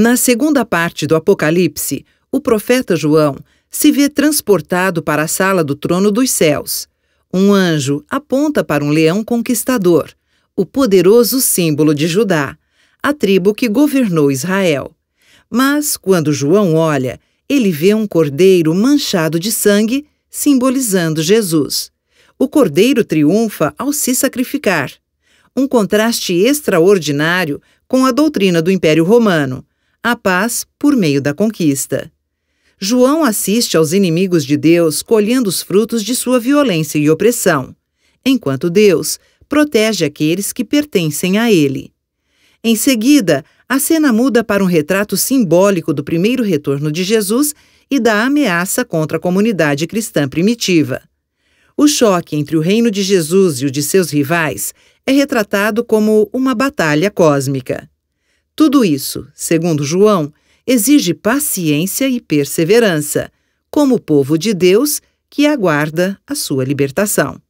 Na segunda parte do Apocalipse, o profeta João se vê transportado para a sala do trono dos céus. Um anjo aponta para um leão conquistador, o poderoso símbolo de Judá, a tribo que governou Israel. Mas, quando João olha, ele vê um cordeiro manchado de sangue, simbolizando Jesus. O cordeiro triunfa ao se sacrificar. Um contraste extraordinário com a doutrina do Império Romano, a paz por meio da conquista. João assiste aos inimigos de Deus colhendo os frutos de sua violência e opressão, enquanto Deus protege aqueles que pertencem a ele. Em seguida, a cena muda para um retrato simbólico do primeiro retorno de Jesus e da ameaça contra a comunidade cristã primitiva. O choque entre o reino de Jesus e o de seus rivais é retratado como uma batalha cósmica. Tudo isso, segundo João, exige paciência e perseverança, como o povo de Deus que aguarda a sua libertação.